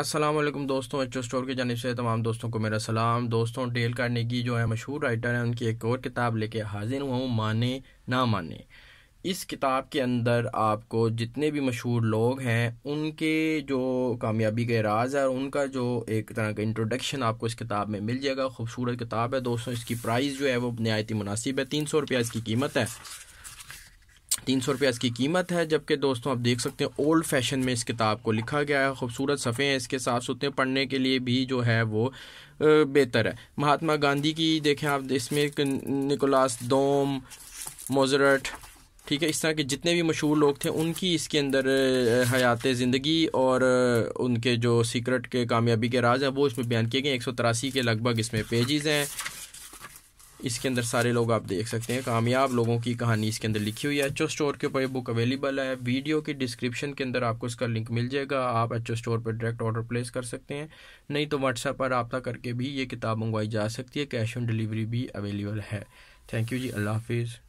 असलम दोस्तों H store की जानब से तमाम दोस्तों को मेरा सलाम दोस्तों डेल कार्नेगी जो है मशहूर राइटर हैं उनकी एक और किताब लेके हाजिर हुआ हूँ माने ना माने इस किताब के अंदर आपको जितने भी मशहूर लोग हैं उनके जो कामयाबी के राज है उनका जो एक तरह का इंट्रोडक्शन आपको इस किताब में मिल जाएगा खूबसूरत किताब है दोस्तों इसकी प्राइस जो है वो नहायती मुनासिब है तीन सौ रुपया इसकी कीमत है तीन सौ रुपया इसकी कीमत है जबकि दोस्तों आप देख सकते हैं ओल्ड फैशन में इस किताब को लिखा गया है खूबसूरत सफ़े हैं इसके साफ सुथरे पढ़ने के लिए भी जो है वो बेहतर है महात्मा गांधी की देखें आप इसमें निकोलास दोम मोजरट ठीक है इस तरह के जितने भी मशहूर लोग थे उनकी इसके अंदर हयात ज़िंदगी और उनके जो सीक्रेट के कामयाबी के राज हैं वो इसमें बयान किए गए एक सौ तिरासी के लगभग इसमें पेजेस हैं इसके अंदर सारे लोग आप देख सकते हैं कामयाब लोगों की कहानी इसके अंदर लिखी हुई है एच स्टोर के ऊपर ये बुक अवेलेबल है वीडियो के डिस्क्रिप्शन के अंदर आपको इसका लिंक मिल जाएगा आप एच स्टोर पर डायरेक्ट ऑर्डर प्लेस कर सकते हैं नहीं तो व्हाट्सएप पर रबता करके भी ये किताब मंगवाई जा सकती है कैश ऑन डिलीवरी भी अवेलेबल है थैंक यू जी अल्लाह हाफिज़